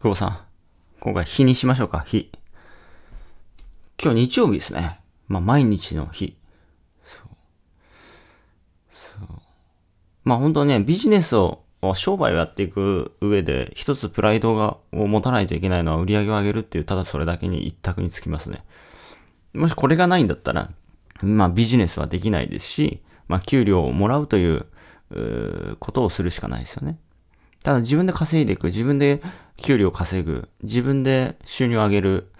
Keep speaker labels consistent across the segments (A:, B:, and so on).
A: 久保さん。今回、日にしましょうか、日。今日日曜日ですね。まあ、毎日の日。そう。そう。まあ、本当ね、ビジネスを、商売をやっていく上で、一つプライドがを持たないといけないのは売り上げを上げるっていう、ただそれだけに一択につきますね。もしこれがないんだったら、まあ、ビジネスはできないですし、まあ、給料をもらうという、うことをするしかないですよね。ただ自分で稼いでいく、自分で給料稼ぐ、自分で収入を上げる、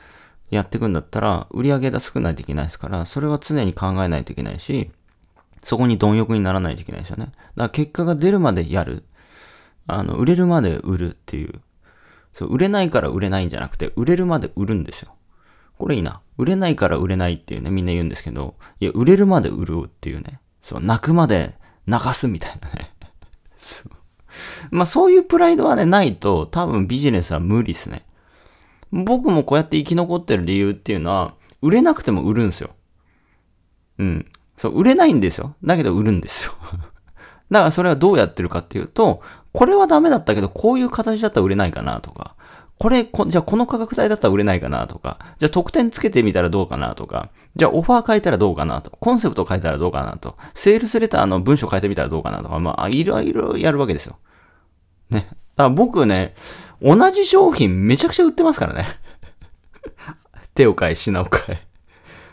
A: やっていくんだったら、売り上げが少ないといけないですから、それは常に考えないといけないし、そこに貪欲にならないといけないですよね。だから結果が出るまでやる。あの、売れるまで売るっていう。そう、売れないから売れないんじゃなくて、売れるまで売るんですよ。これいいな。売れないから売れないっていうね、みんな言うんですけど、いや、売れるまで売るっていうね。そう、泣くまで泣かすみたいなね。そう。まあそういうプライドはね、ないと多分ビジネスは無理ですね。僕もこうやって生き残ってる理由っていうのは、売れなくても売るんですよ。うん。そう、売れないんですよ。だけど売るんですよ。だからそれはどうやってるかっていうと、これはダメだったけど、こういう形だったら売れないかなとか、これじゃあこの価格帯だったら売れないかなとか、じゃあ特典つけてみたらどうかなとか、じゃあオファー変えたらどうかなと、コンセプト変えたらどうかなと、セールスレターの文章変えてみたらどうかなとか、まあ、いろいろやるわけですよ。ね。だから僕ね、同じ商品めちゃくちゃ売ってますからね。手を変え、品を変え。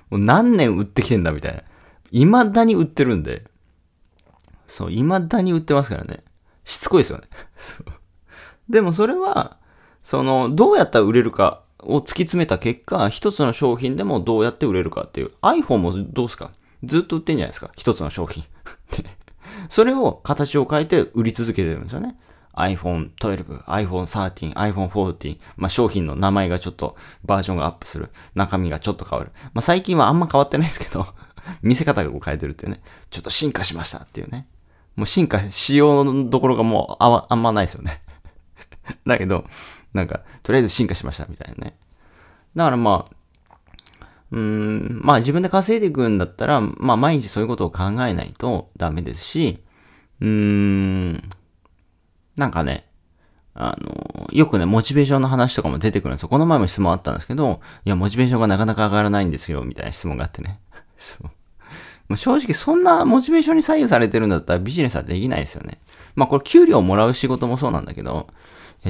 A: もう何年売ってきてんだみたいな。未だに売ってるんで。そう、未だに売ってますからね。しつこいですよね。でもそれは、その、どうやったら売れるかを突き詰めた結果、一つの商品でもどうやって売れるかっていう。iPhone もどうすかずっと売ってんじゃないですか。一つの商品。それを形を変えて売り続けてるんですよね。iPhone12、iPhone13、iPhone14、まあ、商品の名前がちょっとバージョンがアップする。中身がちょっと変わる。まあ、最近はあんま変わってないですけど 見せ方う変えてるっていうね。ちょっと進化しましたっていうね。もう進化しようのところがもうああんまないですよね だけど、なんか、とりあえず進化しましたみたいなね。だからまあ、うーん、まあ自分で稼いでいくんだったら、まあ毎日そういうことを考えないとダメですし、うーん、なんかね、あの、よくね、モチベーションの話とかも出てくるんですよ。この前も質問あったんですけど、いや、モチベーションがなかなか上がらないんですよ、みたいな質問があってね。そう。もう正直、そんなモチベーションに左右されてるんだったらビジネスはできないですよね。まあ、これ、給料をもらう仕事もそうなんだけど、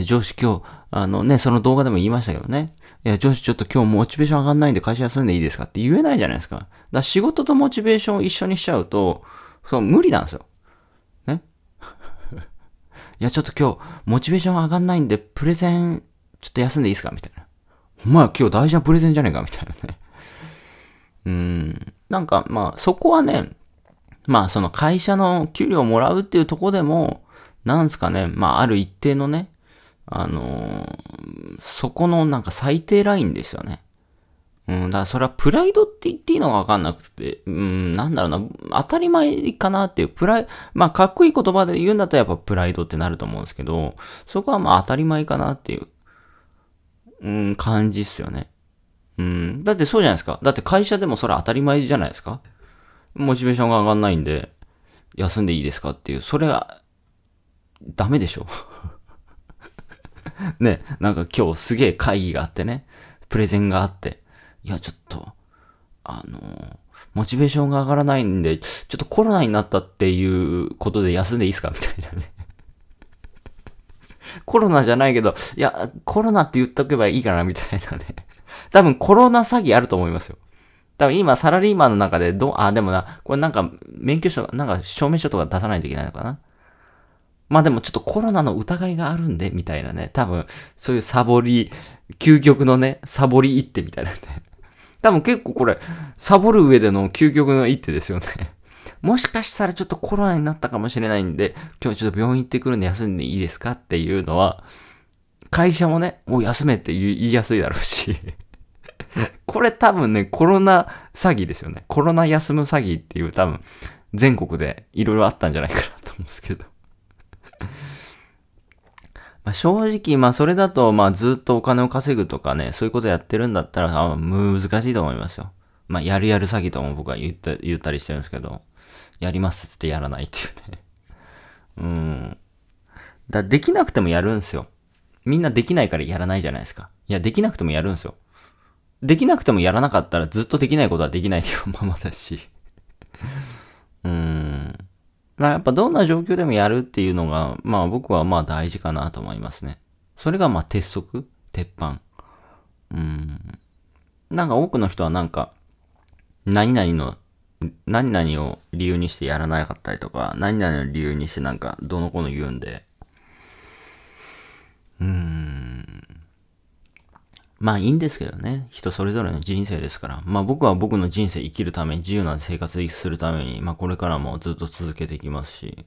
A: 上司今日、あのね、その動画でも言いましたけどね、いや、上司ちょっと今日モチベーション上がんないんで会社休んでいいですかって言えないじゃないですか。だから仕事とモチベーションを一緒にしちゃうと、そう、無理なんですよ。いや、ちょっと今日、モチベーション上がんないんで、プレゼン、ちょっと休んでいいですかみたいな。お前、今日大事なプレゼンじゃねえかみたいなね。うん。なんか、まあ、そこはね、まあ、その会社の給料をもらうっていうとこでも、なんすかね、まあ、ある一定のね、あのー、そこのなんか最低ラインですよね。うん、だからそれはプライドって言っていいのかわかんなくて、うん、なんだろうな、当たり前かなっていう、プライ、まあ、かっこいい言葉で言うんだったらやっぱプライドってなると思うんですけど、そこはまあ当たり前かなっていう、うん、感じっすよね。うん、だってそうじゃないですか。だって会社でもそれ当たり前じゃないですか。モチベーションが上がんないんで、休んでいいですかっていう、それは、ダメでしょ。ね、なんか今日すげえ会議があってね、プレゼンがあって、いや、ちょっと、あのモチベーションが上がらないんで、ちょっとコロナになったっていうことで休んでいいですかみたいなね コロナじゃないけど、いや、コロナって言っとけばいいかなみたいなね多分コロナ詐欺あると思いますよ。多分今サラリーマンの中でど、あ、でもな、これなんか免許証、なんか証明書とか出さないといけないのかな。まあでもちょっとコロナの疑いがあるんで、みたいなね。多分、そういうサボり、究極のね、サボり一ってみたいなね多分結構これ、サボる上での究極の一手ですよね もしかしたらちょっとコロナになったかもしれないんで、今日ちょっと病院行ってくるんで休んでいいですかっていうのは、会社もね、もう休めって言いやすいだろうし これ多分ね、コロナ詐欺ですよね。コロナ休む詐欺っていう多分、全国でいろいろあったんじゃないかなと思うんですけどまあ、正直、まあそれだと、まあずっとお金を稼ぐとかね、そういうことやってるんだったら、あ難しいと思いますよ。まあやるやる詐欺とも僕は言った言ったりしてるんですけど、やりますってやらないっていうね うん。だできなくてもやるんですよ。みんなできないからやらないじゃないですか。いや、できなくてもやるんですよ。できなくてもやらなかったらずっとできないことはできないっていうままだしらやっぱどんな状況でもやるっていうのが、まあ僕はまあ大事かなと思いますね。それがまあ鉄則、鉄板。うん。なんか多くの人はなんか、何々の、何々を理由にしてやらなかったりとか、何々を理由にしてなんか、どの子の言うんで。うーん。まあいいんですけどね。人それぞれの人生ですから。まあ僕は僕の人生生きるために自由な生活するために、まあこれからもずっと続けていきますし。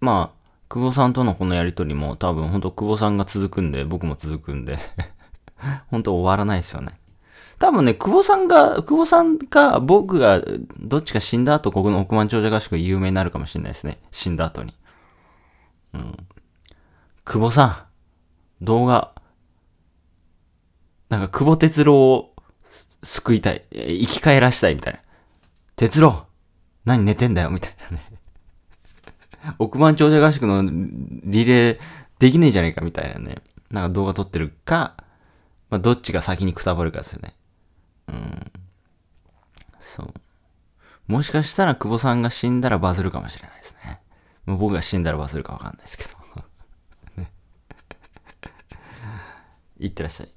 A: まあ、久保さんとのこのやりとりも多分ほんと久保さんが続くんで、僕も続くんでほんと終わらないですよね。多分ね、久保さんが、久保さんか僕がどっちか死んだ後、ここの億万長者合宿有名になるかもしれないですね。死んだ後に。うん。久保さん、動画なんか久保哲郎を救いたい。生き返らしたいみたいな。哲郎何寝てんだよみたいなね。億万長者合宿のリレーできねえじゃねえかみたいなね。なんか動画撮ってるか、まあ、どっちが先にくたばるかですよね。うん。そう。もしかしたら久保さんが死んだらバズるかもしれないですね。もう僕が死んだらバズるかわかんないですけど。ね。いってらっしゃい。